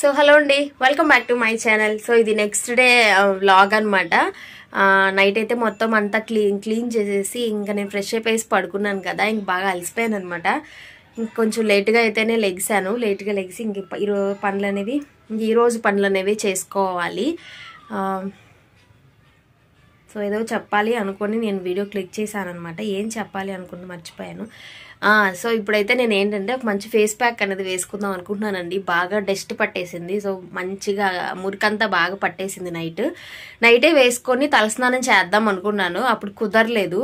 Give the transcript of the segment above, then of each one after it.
so hello అండి welcome back to my channel so ఇది next day vlog అనమాట night అయితే మొత్తం అంతా క్లీన్ క్లీన్ చేసేసి ఇంకా నేను ఫ్రెష్ అయిపోయేసి పడుకున్నాను కదా ఇంక బాగా అలసిపోయాను అనమాట ఇంకొంచెం లేట్గా అయితేనే లెగిసాను లేట్గా లెగిసి ఇంక ఈరోజు పనులు అనేవి ఈరోజు పనులు అనేవి చేసుకోవాలి సో um, ఏదో చెప్పాలి అనుకొని నేను వీడియో క్లిక్ చేశాను అనమాట ఏం చెప్పాలి అనుకుని మర్చిపోయాను సో ఇప్పుడైతే నేను ఏంటంటే ఒక మంచి ఫేస్ ప్యాక్ అనేది వేసుకుందాం అనుకుంటున్నానండి బాగా డస్ట్ పట్టేసింది సో మంచిగా మురికంతా బాగా పట్టేసింది నైట్ నైటే వేసుకొని తలస్నానం చేద్దాం అనుకున్నాను అప్పుడు కుదరలేదు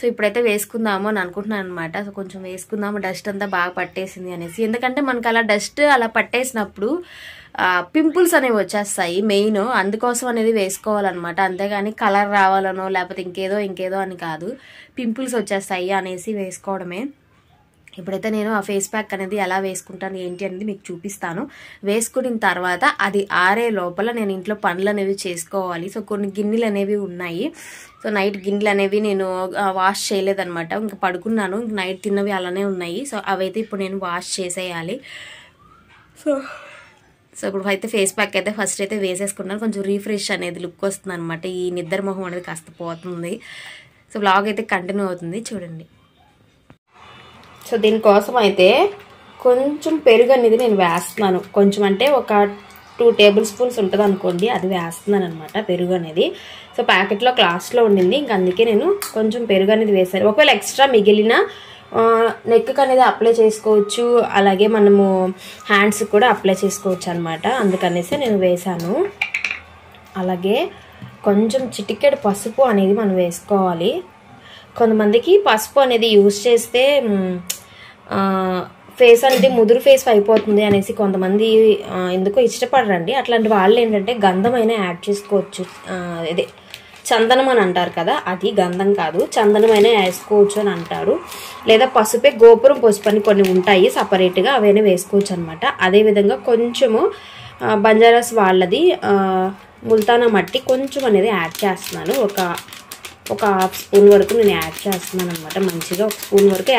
సో ఇప్పుడైతే వేసుకుందాము అని అనుకుంటున్నాను అనమాట సో కొంచెం వేసుకుందాము డస్ట్ అంతా బాగా పట్టేసింది అనేసి ఎందుకంటే మనకు అలా డస్ట్ అలా పట్టేసినప్పుడు పింపుల్స్ అనేవి వచ్చేస్తాయి మెయిన్ అందుకోసం అనేది వేసుకోవాలన్నమాట అంతేగాని కలర్ రావాలనో లేకపోతే ఇంకేదో ఇంకేదో అని కాదు పింపుల్స్ వచ్చేస్తాయి అనేసి వేసుకోవడమే ఇప్పుడైతే నేను ఆ ఫేస్ ప్యాక్ అనేది ఎలా వేసుకుంటాను ఏంటి అనేది మీకు చూపిస్తాను వేసుకున్న తర్వాత అది ఆరే లోపల నేను ఇంట్లో పనులు అనేవి చేసుకోవాలి సో కొన్ని గిన్నెలు అనేవి ఉన్నాయి సో నైట్ గిన్నెలు అనేవి నేను వాష్ చేయలేదనమాట ఇంకా పడుకున్నాను ఇంక నైట్ తిన్నవి అలానే ఉన్నాయి సో అవైతే ఇప్పుడు నేను వాష్ చేసేయాలి సో సో ఇప్పుడు అయితే ఫేస్ ప్యాక్ అయితే ఫస్ట్ అయితే వేసేసుకున్నాను కొంచెం రీఫ్రెష్ అనేది లుక్ వస్తుంది అనమాట ఈ నిద్ర మొహం అనేది కాస్త పోతుంది సో బ్లాగ్ అయితే కంటిన్యూ అవుతుంది చూడండి సో దీనికోసం అయితే కొంచెం పెరుగు అనేది నేను వేస్తున్నాను కొంచెం అంటే ఒక టూ టేబుల్ స్పూన్స్ ఉంటుంది అనుకోండి అది వేస్తున్నాను అనమాట పెరుగు అనేది సో ప్యాకెట్లో క్లాస్లో ఉండింది ఇంక అందుకే నేను కొంచెం పెరుగు అనేది వేసాను ఒకవేళ ఎక్స్ట్రా మిగిలిన నెక్కి అనేది అప్లై చేసుకోవచ్చు అలాగే మనము హ్యాండ్స్కి కూడా అప్లై చేసుకోవచ్చు అనమాట అందుకనేసి నేను వేశాను అలాగే కొంచెం చిటికెడు పసుపు అనేది మనం వేసుకోవాలి కొంతమందికి పసుపు అనేది యూస్ చేస్తే ఫేస్ అనేది ముదురు ఫేస్ అయిపోతుంది అనేసి కొంతమంది ఎందుకో ఇష్టపడరండి అట్లాంటి వాళ్ళు ఏంటంటే గంధమైన యాడ్ చేసుకోవచ్చు ఇదే చందనం అని అంటారు కదా అది గంధం కాదు చందనమైన వేసుకోవచ్చు అని అంటారు లేదా పసుపే గోపురం పసుపు అని కొన్ని ఉంటాయి సపరేట్గా అవైనా వేసుకోవచ్చు అనమాట అదేవిధంగా కొంచెము బంజారాస్ వాళ్ళది ముల్తానా మట్టి కొంచెం అనేది యాడ్ చేస్తున్నాను ఒక ఒక హాఫ్ స్పూన్ వరకు నేను యాడ్ చేస్తున్నాను అనమాట మంచిగా ఒక స్పూన్ వరకు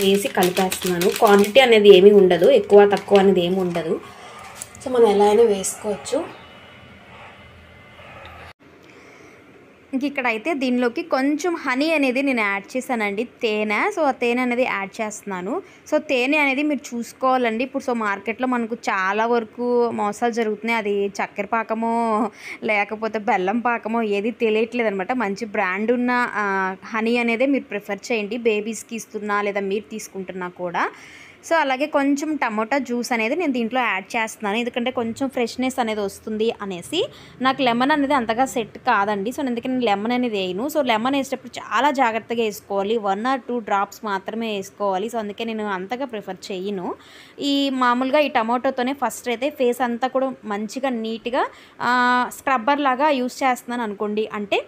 వేసి కలిపేస్తున్నాను క్వాంటిటీ అనేది ఏమీ ఉండదు ఎక్కువ తక్కువ అనేది ఏమి ఉండదు సో మనం ఎలా అయినా వేసుకోవచ్చు ఇంక ఇక్కడ అయితే దీనిలోకి కొంచెం హనీ అనేది నేను యాడ్ చేశానండి తేనె సో ఆ తేనె అనేది యాడ్ చేస్తున్నాను సో తేనె అనేది మీరు చూసుకోవాలండి ఇప్పుడు సో మార్కెట్లో మనకు చాలా వరకు మోసాలు జరుగుతున్నాయి అది చక్కెర పాకమో లేకపోతే బెల్లం పాకమో ఏది తెలియట్లేదు అనమాట మంచి బ్రాండ్ ఉన్న హనీ అనేది మీరు ప్రిఫర్ చేయండి బేబీస్కి ఇస్తున్నా లేదా మీరు తీసుకుంటున్నా కూడా సో అలాగే కొంచెం టమాటా జ్యూస్ అనేది నేను దీంట్లో యాడ్ చేస్తున్నాను ఎందుకంటే కొంచెం ఫ్రెష్నెస్ అనేది వస్తుంది అనేసి నాకు లెమన్ అనేది అంతగా సెట్ కాదండి సో అందుకే నేను లెమన్ అనేది వేయను సో లెమన్ వేసేటప్పుడు చాలా జాగ్రత్తగా వేసుకోవాలి వన్ ఆర్ టూ డ్రాప్స్ మాత్రమే వేసుకోవాలి సో అందుకే నేను అంతగా ప్రిఫర్ చేయను ఈ మామూలుగా ఈ టమోటోతోనే ఫస్ట్ అయితే ఫేస్ అంతా కూడా మంచిగా నీట్గా స్క్రబ్బర్ లాగా యూస్ చేస్తున్నాను అనుకోండి అంటే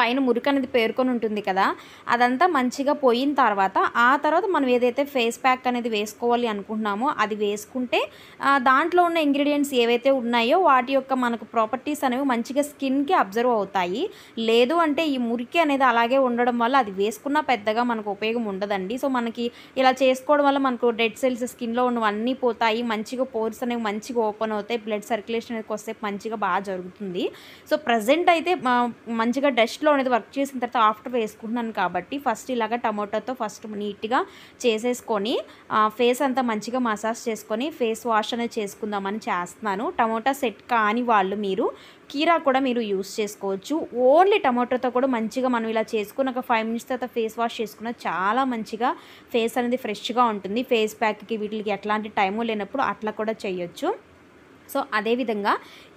పైన మురికి అనేది పేర్కొని ఉంటుంది కదా అదంతా మంచిగా పోయిన తర్వాత ఆ తర్వాత మనం ఏదైతే ఫేస్ ప్యాక్ అనేది వేసుకోవాలి అనుకుంటున్నామో అది వేసుకుంటే దాంట్లో ఉన్న ఇంగ్రీడియంట్స్ ఏవైతే ఉన్నాయో వాటి యొక్క మనకు ప్రాపర్టీస్ అనేవి మంచిగా స్కిన్కి అబ్జర్వ్ అవుతాయి లేదు అంటే ఈ మురికి అనేది అలాగే ఉండడం వల్ల అది వేసుకున్నా పెద్దగా మనకు ఉపయోగం ఉండదండి సో మనకి ఇలా చేసుకోవడం వల్ల మనకు డెడ్ సెల్స్ స్కిన్లో ఉన్నవన్నీ పోతాయి మంచిగా పోర్స్ అనేవి మంచిగా ఓపెన్ అవుతాయి బ్లడ్ సర్క్యులేషన్ అనేది కొద్దిసేపు మంచిగా బాగా జరుగుతుంది సో ప్రజెంట్ అయితే మంచిగా డస్ట్ ఫస్ట్లో అనేది వర్క్ చేసిన తర్వాత ఆఫ్టర్ వేసుకుంటున్నాను కాబట్టి ఫస్ట్ ఇలాగ టమాటోతో ఫస్ట్ నీట్గా చేసేసుకొని ఫేస్ అంతా మంచిగా మసాజ్ చేసుకొని ఫేస్ వాష్ అనేది చేసుకుందామని చేస్తున్నాను టమోటా సెట్ కాని వాళ్ళు మీరు కీరా కూడా మీరు యూస్ చేసుకోవచ్చు ఓన్లీ టమాటోతో కూడా మంచిగా మనం ఇలా చేసుకుని ఒక ఫైవ్ మినిట్స్ తర్వాత ఫేస్ వాష్ చేసుకున్న చాలా మంచిగా ఫేస్ అనేది ఫ్రెష్గా ఉంటుంది ఫేస్ ప్యాక్కి వీటికి ఎట్లాంటి టైము లేనప్పుడు అట్లా కూడా చేయొచ్చు సో అదేవిధంగా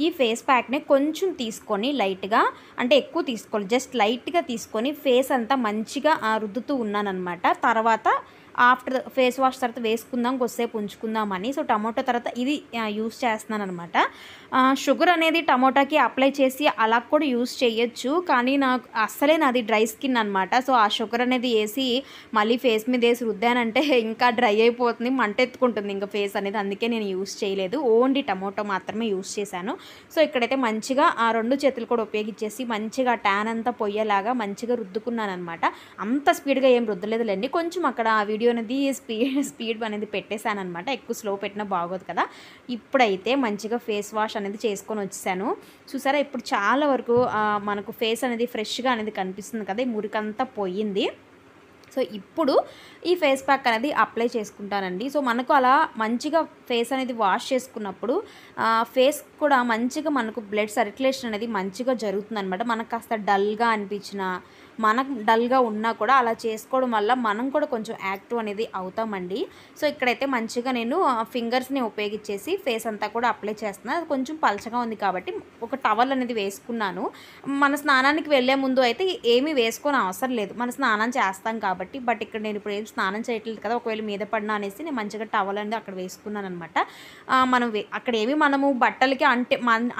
ఈ ఫేస్ ప్యాక్ని కొంచెం తీసుకొని లైట్గా అంటే ఎక్కువ తీసుకోవాలి జస్ట్ లైట్గా తీసుకొని ఫేస్ అంతా మంచిగా రుద్దుతూ ఉన్నానమాట తర్వాత ఆఫ్టర్ ఫేస్ వాష్ తర్వాత వేసుకుందాం కొద్దిసేపు ఉంచుకుందామని సో టమాటో తర్వాత ఇది యూస్ చేస్తున్నాను అనమాట షుగర్ అనేది టమోటాకి అప్లై చేసి అలా కూడా యూస్ చేయొచ్చు కానీ నాకు అస్సలే నాది డ్రై స్కిన్ అనమాట సో ఆ షుగర్ అనేది వేసి మళ్ళీ ఫేస్ మీద వేసి రుద్దానంటే ఇంకా డ్రై అయిపోతుంది మంటెత్తుకుంటుంది ఇంకా ఫేస్ అనేది అందుకే నేను యూస్ చేయలేదు ఓన్లీ టమోటో మాత్రమే యూస్ చేశాను సో ఇక్కడైతే మంచిగా ఆ రెండు చేతులు కూడా ఉపయోగించేసి మంచిగా ట్యాన్ అంతా పొయ్యేలాగా మంచిగా రుద్దుకున్నాను అనమాట అంత స్పీడ్గా ఏం రుద్దలేదులేండి కొంచెం అక్కడ ఆ వీడియో అనేది స్పీడ్ స్పీడ్ అనేది పెట్టేశాను అనమాట ఎక్కువ స్లో పెట్టినా బాగోదు కదా ఇప్పుడైతే మంచిగా ఫేస్ వాష్ అనేది చేసుకొని వచ్చేసాను చూసారా ఇప్పుడు చాలా వరకు మనకు ఫేస్ అనేది ఫ్రెష్గా అనేది కనిపిస్తుంది కదా ఈ మురికంతా పోయింది సో ఇప్పుడు ఈ ఫేస్ ప్యాక్ అనేది అప్లై చేసుకుంటానండి సో మనకు అలా మంచిగా ఫేస్ అనేది వాష్ చేసుకున్నప్పుడు ఫేస్ కూడా మంచిగా మనకు బ్లడ్ సర్క్యులేషన్ అనేది మంచిగా జరుగుతుంది అనమాట మనకు కాస్త డల్గా అనిపించిన మనకు డల్గా ఉన్నా కూడా అలా చేసుకోవడం వల్ల మనం కూడా కొంచెం యాక్టివ్ అనేది అవుతామండి సో ఇక్కడైతే మంచిగా నేను ఫింగర్స్ని ఉపయోగించేసి ఫేస్ అంతా కూడా అప్లై చేస్తున్నాను అది కొంచెం పలచగా ఉంది కాబట్టి ఒక టవల్ అనేది వేసుకున్నాను మన స్నానానికి వెళ్ళే ముందు అయితే ఏమీ వేసుకొని అవసరం లేదు మన స్నానం చేస్తాం కాబట్టి బట్ ఇక్కడ నేను ఇప్పుడు ఏం స్నానం చేయట్లేదు కదా ఒకవేళ మీద పడినా అనేసి నేను మంచిగా టవల్ అనేది అక్కడ వేసుకున్నాను అనమాట మనం అక్కడ ఏమి మనము బట్టలకి అంటే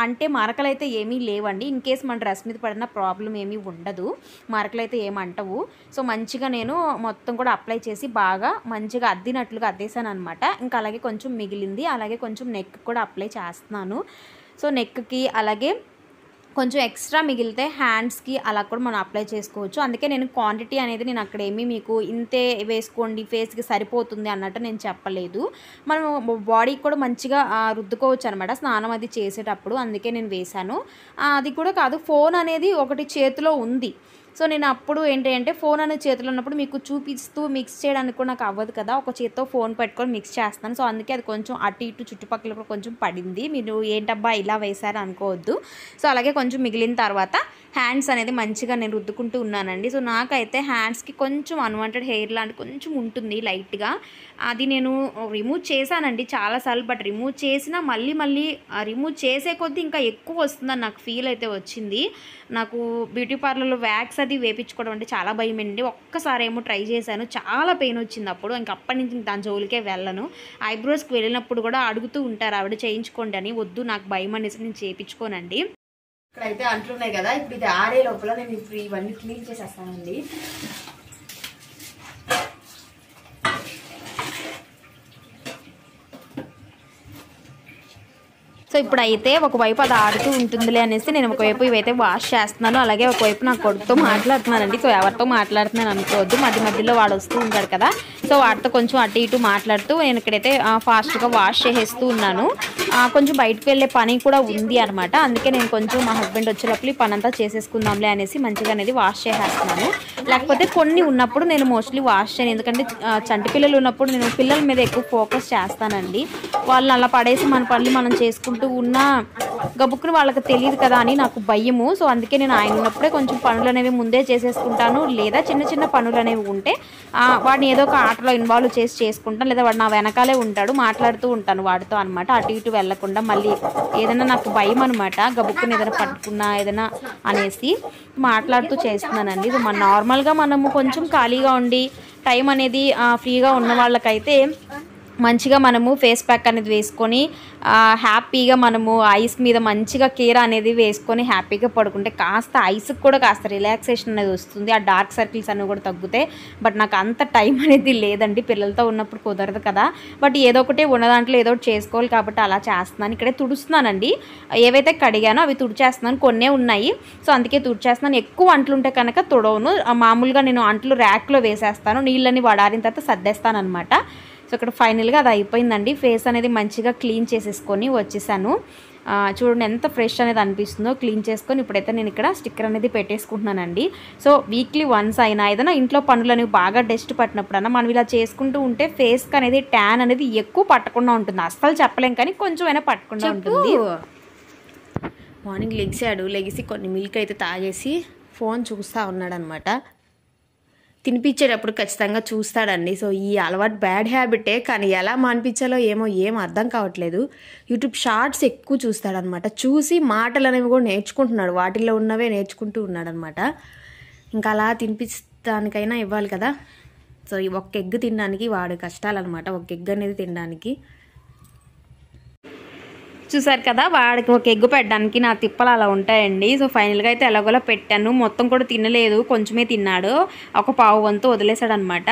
అంటే మరకలు అయితే ఏమీ లేవండి ఇన్ కేస్ మన డ్రెస్ మీద పడిన ప్రాబ్లం ఏమీ ఉండదు మరక అరకులు అయితే ఏమంటవు సో మంచిగా నేను మొత్తం కూడా అప్లై చేసి బాగా మంచిగా అద్దినట్లుగా అద్దేశాను అనమాట ఇంకా అలాగే కొంచెం మిగిలింది అలాగే కొంచెం నెక్ కూడా అప్లై చేస్తున్నాను సో నెక్కి అలాగే కొంచెం ఎక్స్ట్రా మిగిలితే హ్యాండ్స్కి అలా కూడా మనం అప్లై చేసుకోవచ్చు అందుకే నేను క్వాంటిటీ అనేది నేను అక్కడ ఏమీ మీకు ఇంతే వేసుకోండి ఫేస్కి సరిపోతుంది అన్నట్టు నేను చెప్పలేదు మనం బాడీకి కూడా మంచిగా రుద్దుకోవచ్చు అనమాట స్నానం అది చేసేటప్పుడు అందుకే నేను వేశాను అది కూడా కాదు ఫోన్ అనేది ఒకటి చేతిలో ఉంది సో నేను అప్పుడు ఏంటి అంటే ఫోన్ అనే చేతిలో ఉన్నప్పుడు మీకు చూపిస్తూ మిక్స్ చేయడానికి కూడా నాకు అవ్వదు కదా ఒక చేతితో ఫోన్ పెట్టుకొని మిక్స్ చేస్తాను సో అందుకే అది కొంచెం అటు ఇటు చుట్టుపక్కల కూడా కొంచెం పడింది మీరు ఏంటబ్బా ఇలా వేశారు అనుకోవద్దు సో అలాగే కొంచెం మిగిలిన తర్వాత హ్యాండ్స్ అనేది మంచిగా నేను రుద్దుకుంటూ ఉన్నానండి సో నాకైతే హ్యాండ్స్కి కొంచెం అన్వాంటెడ్ హెయిర్ లాంటి కొంచెం ఉంటుంది లైట్గా అది నేను రిమూవ్ చేశానండి చాలాసార్లు బట్ రిమూవ్ చేసినా మళ్ళీ మళ్ళీ రిమూవ్ చేసే కొద్దీ ఇంకా ఎక్కువ వస్తుందని నాకు ఫీల్ అయితే వచ్చింది నాకు బ్యూటీ పార్లర్లో వ్యాక్స్ అది వేపించుకోవడం అంటే చాలా భయం అండి ఒక్కసారేమో ట్రై చేశాను చాలా పెయిన్ వచ్చింది అప్పుడు ఇంక అప్పటి నుంచి దాని జోలికే వెళ్ళను ఐబ్రోస్కి వెళ్ళినప్పుడు కూడా అడుగుతూ ఉంటారు ఆవిడ చేయించుకోండి అని వద్దు నాకు భయం అనేసి నేను చేయించుకోనండి అయితే అంటున్నాయి కదా ఇప్పుడు ఇది ఆరే లోపల నేను ఇప్పుడు ఇవన్నీ క్లీన్ చేసేస్తానండి సో ఇప్పుడు అయితే ఒకవైపు అది ఆడుతూ ఉంటుందిలే అనేసి నేను ఒకవైపు ఇవైతే వాష్ చేస్తున్నాను అలాగే ఒకవైపు నా కొడుకుతో మాట్లాడుతున్నానండి సో ఎవరితో మాట్లాడుతున్నాను అనుకోవద్దు మధ్య మధ్యలో వాడు వస్తూ ఉంటాడు కదా సో వాటితో కొంచెం అటు ఇటు మాట్లాడుతూ నేను ఇక్కడైతే ఫాస్ట్గా వాష్ చేసేస్తూ ఉన్నాను కొంచెం బయటకు వెళ్ళే పని కూడా ఉంది అనమాట అందుకే నేను కొంచెం మా హస్బెండ్ వచ్చేటప్పుడు ఈ పని అంతా చేసేసుకుందాంలే అనేసి మంచిగా అనేది వాష్ చేసేస్తున్నాను లేకపోతే కొన్ని ఉన్నప్పుడు నేను మోస్ట్లీ వాష్ చేయను ఎందుకంటే చంటి పిల్లలు ఉన్నప్పుడు నేను పిల్లల మీద ఎక్కువ ఫోకస్ చేస్తానండి వాళ్ళని అలా పడేసి మన పనులు మనం చేసుకుంటాం అంటూ ఉన్నా గబుక్కుని వాళ్ళకి తెలియదు కదా అని నాకు భయము సో అందుకే నేను ఆయన ఉన్నప్పుడే కొంచెం పనులు అనేవి ముందే చేసేసుకుంటాను లేదా చిన్న చిన్న పనులు అనేవి ఉంటే వాడిని ఏదో ఒక ఆటలో ఇన్వాల్వ్ చేసి చేసుకుంటాను లేదా వాడు నా వెనకాలే ఉంటాడు మాట్లాడుతూ ఉంటాను వాడితో అనమాట అటు ఇటు వెళ్లకుండా మళ్ళీ ఏదైనా నాకు భయం అనమాట గబుక్కుని ఏదైనా పట్టుకున్నా ఏదైనా అనేసి మాట్లాడుతూ చేస్తున్నానండి ఇది మన నార్మల్గా మనము కొంచెం ఖాళీగా ఉండి టైం అనేది ఫ్రీగా ఉన్న వాళ్ళకైతే మంచిగా మనము ఫేస్ ప్యాక్ అనేది వేసుకొని హ్యాపీగా మనము ఐస్ మీద మంచిగా కేర్ అనేది వేసుకొని హ్యాపీగా పడుకుంటే కాస్త ఐస్కి కూడా కాస్త రిలాక్సేషన్ అనేది వస్తుంది ఆ డార్క్ సర్కిల్స్ అన్నీ కూడా తగ్గుతాయి బట్ నాకు అంత టైం అనేది లేదండి పిల్లలతో ఉన్నప్పుడు కుదరదు కదా బట్ ఏదో ఒకటి ఉన్న దాంట్లో ఏదో చేసుకోవాలి కాబట్టి అలా చేస్తున్నాను ఇక్కడే తుడుస్తున్నానండి ఏవైతే కడిగానో అవి తుడిచేస్తున్నాను కొన్నే ఉన్నాయి సో అందుకే తుడిచేస్తున్నాను ఎక్కువ వంటలు ఉంటే కనుక తుడవను మామూలుగా నేను అంట్లు ర్యాక్లో వేసేస్తాను నీళ్ళని వడారిన తర్వాత సర్దేస్తాను అనమాట సో ఇక్కడ ఫైనల్గా అది అయిపోయిందండి ఫేస్ అనేది మంచిగా క్లీన్ చేసేసుకొని వచ్చేసాను చూడండి ఎంత ఫ్రెష్ అనేది అనిపిస్తుందో క్లీన్ చేసుకొని ఇప్పుడైతే నేను ఇక్కడ స్టిక్కర్ అనేది పెట్టేసుకుంటున్నానండి సో వీక్లీ వన్స్ అయినా ఏదైనా ఇంట్లో పనులు అనేవి బాగా డస్ట్ పట్టినప్పుడన్నా మనం ఇలా చేసుకుంటూ ఉంటే ఫేస్కి అనేది ట్యాన్ అనేది ఎక్కువ పట్టకుండా ఉంటుంది అస్సలు చెప్పలేం కానీ కొంచెం అయినా పట్టకుండా ఉంటుంది మార్నింగ్ లెగిసాడు లెగిసి కొన్ని మిల్క్ అయితే తాగేసి ఫోన్ చూస్తూ ఉన్నాడనమాట తినిపించేటప్పుడు ఖచ్చితంగా చూస్తాడండి సో ఈ అలవాటు బ్యాడ్ హ్యాబిటే కానీ ఎలా మానిపించాలో ఏమో ఏం అర్థం కావట్లేదు యూట్యూబ్ షార్ట్స్ ఎక్కువ చూస్తాడనమాట చూసి మాటలు అనేవి కూడా నేర్చుకుంటున్నాడు వాటిల్లో ఉన్నవే నేర్చుకుంటూ ఉన్నాడనమాట ఇంకా అలా తినిపించడానికైనా ఇవ్వాలి కదా సో ఒక ఎగ్ తినడానికి వాడు కష్టాలన్నమాట ఒక ఎగ్ అనేది తినడానికి చూసారు కదా వాడికి ఒక ఎగ్గు పెట్టడానికి నా తిప్పలు అలా ఉంటాయండి సో ఫైనల్గా అయితే ఎలాగోలా పెట్టాను మొత్తం కూడా తినలేదు కొంచెమే తిన్నాడు ఒక పావు వంతు వదిలేశాడనమాట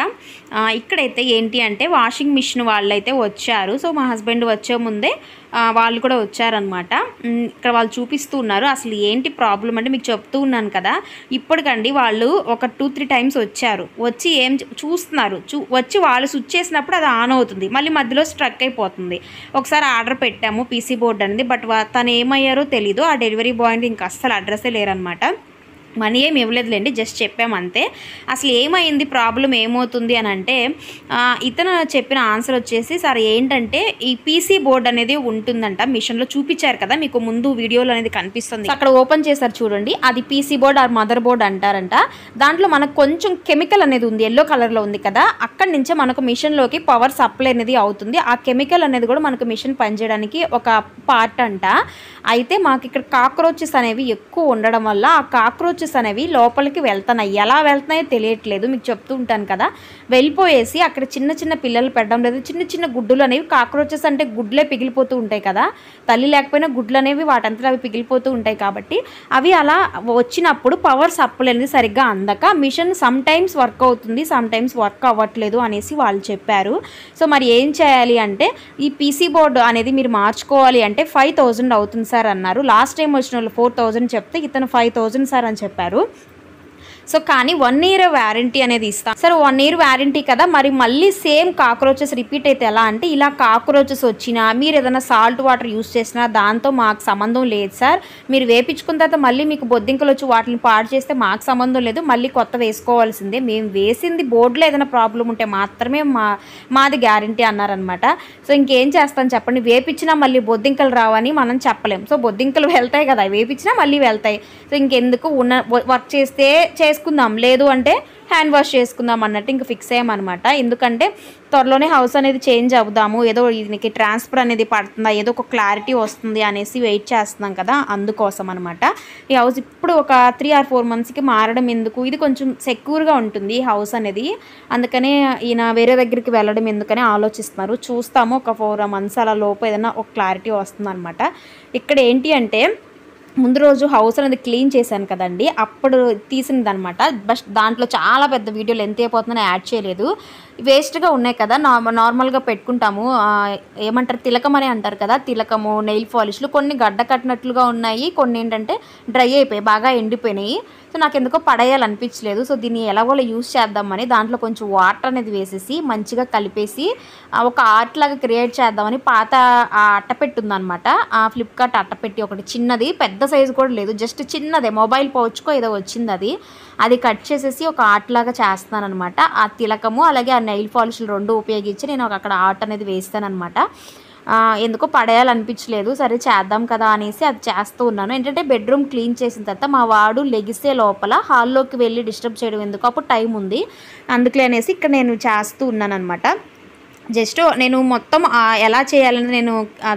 ఇక్కడైతే ఏంటి అంటే వాషింగ్ మిషన్ వాళ్ళైతే వచ్చారు సో మా హస్బెండ్ వచ్చే ముందే వాళ్ళు కూడా వచ్చారనమాట ఇక్కడ వాళ్ళు చూపిస్తూ ఉన్నారు అసలు ఏంటి ప్రాబ్లం అంటే మీకు చెప్తూ ఉన్నాను కదా ఇప్పటికండి వాళ్ళు ఒక టూ త్రీ టైమ్స్ వచ్చారు వచ్చి ఏం చూస్తున్నారు చూ వచ్చి వాళ్ళు స్విచ్ చేసినప్పుడు అది ఆన్ అవుతుంది మళ్ళీ మధ్యలో స్ట్రక్ అయిపోతుంది ఒకసారి ఆర్డర్ పెట్టాము పీసీ బోర్డు అనేది బట్ తను ఏమయ్యారో తెలీదు ఆ డెలివరీ బాయ్ ఇంకా అస్సలు అడ్రస్సే లేరనమాట మనీ ఏమి ఇవ్వలేదులేండి జస్ట్ చెప్పామంతే అసలు ఏమైంది ప్రాబ్లం ఏమవుతుంది అని అంటే ఇతను చెప్పిన ఆన్సర్ వచ్చేసి సార్ ఏంటంటే ఈ పీసీ బోర్డ్ అనేది ఉంటుందంట మిషన్లో చూపించారు కదా మీకు ముందు వీడియోలు అనేది కనిపిస్తుంది అక్కడ ఓపెన్ చేశారు చూడండి అది PC board or mother board అంటారంట దాంట్లో మనకు కొంచెం కెమికల్ అనేది ఉంది ఎల్లో కలర్లో ఉంది కదా అక్కడి నుంచే మనకు మిషన్లోకి పవర్ సప్లై అనేది అవుతుంది ఆ కెమికల్ అనేది కూడా మనకు మిషన్ పనిచేయడానికి ఒక పార్ట్ అంట అయితే మాకు ఇక్కడ కాక్రోచెస్ అనేవి ఎక్కువ ఉండడం వల్ల ఆ కాక్రోచెస్ అనేవి లోపలికి వెళ్తున్నాయి ఎలా వెళ్తున్నాయో తెలియట్లేదు మీకు చెప్తూ ఉంటాను కదా వెళ్ళిపోయేసి అక్కడ చిన్న చిన్న పిల్లలు పెట్టడం లేదు చిన్న చిన్న గుడ్డులు అనేవి కాక్రోచెస్ అంటే గుడ్లే పిగిలిపోతూ ఉంటాయి కదా తల్లి లేకపోయినా గుడ్లు అనేవి వాటంతా అవి పిగిలిపోతూ ఉంటాయి కాబట్టి అవి అలా వచ్చినప్పుడు పవర్ సప్లై అనేది సరిగ్గా అందక మిషన్ సమ్ టైమ్స్ వర్క్ అవుతుంది సమ్ టైమ్స్ వర్క్ అవ్వట్లేదు అనేసి వాళ్ళు చెప్పారు సో మరి ఏం చేయాలి అంటే ఈ పీసీ బోర్డు అనేది మీరు మార్చుకోవాలి అంటే ఫైవ్ థౌజండ్ అవుతుంది సార్ అన్నారు లాస్ట్ టైం వచ్చిన వాళ్ళు ఫోర్ థౌజండ్ చెప్తే ఇతను ఫైవ్ థౌజండ్ సార్ అని చెప్పారు సో కానీ వన్ ఇయర్ వ్యారంటీ అనేది ఇస్తాం సార్ వన్ ఇయర్ వ్యారంటీ కదా మరి మళ్ళీ సేమ్ కాక్రోచెస్ రిపీట్ అయితే ఎలా అంటే ఇలా కాక్రోచెస్ వచ్చినా మీరు ఏదైనా సాల్ట్ వాటర్ యూస్ చేసినా దాంతో మాకు సంబంధం లేదు సార్ మీరు వేపించుకున్న తర్వాత మళ్ళీ మీకు బొద్దింకలు వచ్చి వాటిని పాడు చేస్తే మాకు సంబంధం లేదు మళ్ళీ కొత్త వేసుకోవాల్సిందే మేము వేసింది బోర్డులో ఏదైనా ప్రాబ్లం ఉంటే మాత్రమే మా మాది గ్యారంటీ అన్నారనమాట సో ఇంకేం చేస్తాను చెప్పండి వేపించినా మళ్ళీ బొద్దింకలు రావని మనం చెప్పలేం సో బొద్దింకలు వెళ్తాయి కదా వేపించినా మళ్ళీ వెళ్తాయి సో ఇంకెందుకు ఉన్న వర్క్ చేస్తే చేసు చేసుకుందాం లేదు అంటే హ్యాండ్ వాష్ చేసుకుందాం అన్నట్టు ఇంకా ఫిక్స్ అయ్యామన్నమాట ఎందుకంటే త్వరలోనే హౌస్ అనేది చేంజ్ అవుదాము ఏదో దీనికి ట్రాన్స్ఫర్ అనేది పడుతుందా ఏదో ఒక క్లారిటీ వస్తుంది అనేసి వెయిట్ చేస్తున్నాం కదా అందుకోసం అనమాట ఈ హౌస్ ఇప్పుడు ఒక త్రీ ఆర్ ఫోర్ మంత్స్కి మారడం ఎందుకు ఇది కొంచెం సెక్యూర్గా ఉంటుంది హౌస్ అనేది అందుకనే ఈయన వేరే దగ్గరికి వెళ్ళడం ఎందుకని ఆలోచిస్తున్నారు చూస్తాము ఒక ఫోర్ మంత్స్ అలా లోపు ఏదైనా ఒక క్లారిటీ వస్తుందన్నమాట ఇక్కడ ఏంటి అంటే ముందు రోజు హౌస్ అనేది క్లీన్ చేశాను కదండి అప్పుడు తీసినది అనమాట బస్ట్ దాంట్లో చాలా పెద్ద వీడియోలు ఎంత అయిపోతుందని యాడ్ చేయలేదు వేస్ట్గా ఉన్నాయి కదా నార్మల్గా పెట్టుకుంటాము ఏమంటారు తిలకం అని అంటారు కదా తిలకము నెయిల్ పాలిష్లు కొన్ని గడ్డ కట్టినట్లుగా ఉన్నాయి కొన్ని ఏంటంటే డ్రై అయిపోయాయి బాగా ఎండిపోయినాయి సో నాకు ఎందుకో పడేయాలనిపించలేదు సో దీన్ని ఎలాగోలా యూస్ చేద్దామని దాంట్లో కొంచెం వాటర్ అనేది వేసేసి మంచిగా కలిపేసి ఒక ఆర్ట్ లాగా క్రియేట్ చేద్దామని పాత అట్టపెట్టి ఉందనమాట ఆ ఫ్లిప్కార్ట్ అట్టపెట్టి ఒకటి చిన్నది పెద్ద సైజు కూడా లేదు జస్ట్ చిన్నదే మొబైల్ పౌచ్కో ఏదో వచ్చింది అది అది కట్ చేసేసి ఒక ఆర్ట్ లాగా అనమాట ఆ తిలకము అలాగే నెయిల్ పాలిష్లు రెండు ఉపయోగించి నేను అక్కడ ఆర్ట్ అనేది వేస్తాను అనమాట ఎందుకో పడేయాలనిపించలేదు సరే చేద్దాం కదా అనేసి అది చేస్తూ ఉన్నాను ఏంటంటే బెడ్రూమ్ క్లీన్ చేసిన తర్వాత మా వాడు లెగిసే లోపల హాల్లోకి వెళ్ళి డిస్టర్బ్ చేయడం ఎందుకు అప్పుడు టైం ఉంది అందుకలే అనేసి ఇక్కడ నేను చేస్తూ ఉన్నాను అనమాట జస్ట్ నేను మొత్తం ఎలా చేయాలని నేను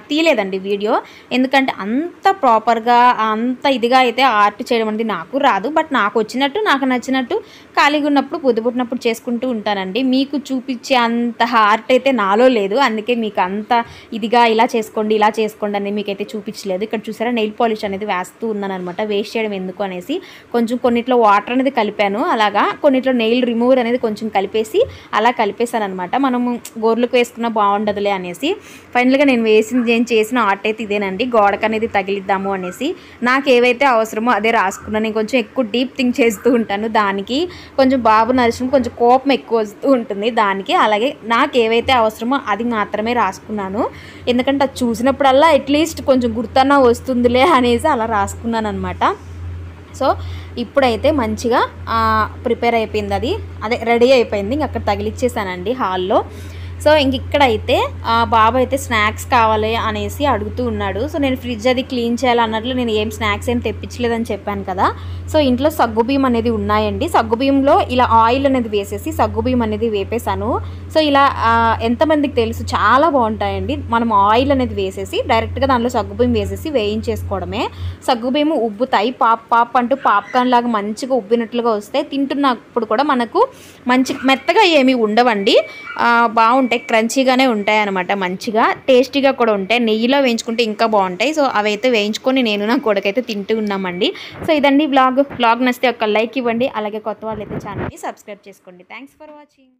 తీయలేదండి వీడియో ఎందుకంటే అంత ప్రాపర్గా అంత ఇదిగా అయితే ఆర్ట్ చేయడం అనేది నాకు రాదు బట్ నాకు వచ్చినట్టు నాకు నచ్చినట్టు ఖాళీగా ఉన్నప్పుడు పొద్దుపుట్టినప్పుడు చేసుకుంటూ ఉంటానండి మీకు చూపించే అంత ఆర్ట్ అయితే నాలో లేదు అందుకే మీకు అంత ఇదిగా ఇలా చేసుకోండి ఇలా చేసుకోండి అనేది మీకైతే చూపించలేదు ఇక్కడ చూసారా నెయిల్ పాలిష్ అనేది వేస్తూ ఉన్నాను అనమాట వేస్ట్ చేయడం ఎందుకు అనేసి కొంచెం కొన్నిట్లో వాటర్ అనేది కలిపాను అలాగా కొన్నిట్లో నెయిల్ రిమూవర్ అనేది కొంచెం కలిపేసి అలా కలిపేశాను అనమాట మనము గోరు ఊర్లకు వేసుకున్నా బాగుండదులే అనేసి ఫైనల్గా నేను వేసిన నేను చేసిన ఆర్ట్ అయితే ఇదేనండి గోడకు అనేది తగిలిద్దాము అనేసి నాకు ఏవైతే అవసరమో అదే రాసుకున్నాను నేను కొంచెం ఎక్కువ డీప్ థింక్ చేస్తూ ఉంటాను దానికి కొంచెం బాబు నరసింహ కొంచెం కోపం ఎక్కువ వస్తూ ఉంటుంది దానికి అలాగే నాకు ఏవైతే అవసరమో అది మాత్రమే రాసుకున్నాను ఎందుకంటే అది చూసినప్పుడల్లా అట్లీస్ట్ కొంచెం గుర్తన్న వస్తుందిలే అనేసి అలా రాసుకున్నాను అనమాట సో ఇప్పుడైతే మంచిగా ప్రిపేర్ అయిపోయింది అది అదే రెడీ అయిపోయింది అక్కడ తగిలిచ్చేసానండి హాల్లో సో ఇంక అయితే బాబు అయితే స్నాక్స్ కావాలి అనేసి అడుగుతూ ఉన్నాడు సో నేను ఫ్రిడ్జ్ అది క్లీన్ చేయాలి అన్నట్లు నేను ఏం స్నాక్స్ ఏం తెప్పించలేదని చెప్పాను కదా సో ఇంట్లో సగ్గుబియ్యం అనేది ఉన్నాయండి సగ్గుబియ్యంలో ఇలా ఆయిల్ అనేది వేసేసి సగ్గుబియ్యం అనేది వేపేశాను సో ఇలా ఎంతమందికి తెలుసు చాలా బాగుంటాయండి మనం ఆయిల్ అనేది వేసేసి డైరెక్ట్గా దానిలో సగ్గుబియ్యం వేసేసి వేయించేసుకోవడమే సగ్గుబియ్యం ఉబ్బుతాయి పాప్ పాప్ అంటూ పాప్కార్న్ లాగా మంచిగా ఉబ్బినట్లుగా వస్తే తింటున్నప్పుడు కూడా మనకు మంచి మెత్తగా ఏమి ఉండవండి బాగుంటుంది అంటే క్రంచీగానే ఉంటాయి అనమాట మంచిగా టేస్టీగా కూడా ఉంటాయి నెయ్యిలో వేయించుకుంటే ఇంకా బాగుంటాయి సో అవైతే వేయించుకొని నేను నా కొడుకైతే తింటూ ఉన్నామండి సో ఇదండి బ్లాగ్ బ్లాగ్ నచ్చితే ఒక లైక్ ఇవ్వండి అలాగే కొత్త వాళ్ళు అయితే ఛానల్ని సబ్స్క్రైబ్ చేసుకోండి థ్యాంక్స్ ఫర్ వాచింగ్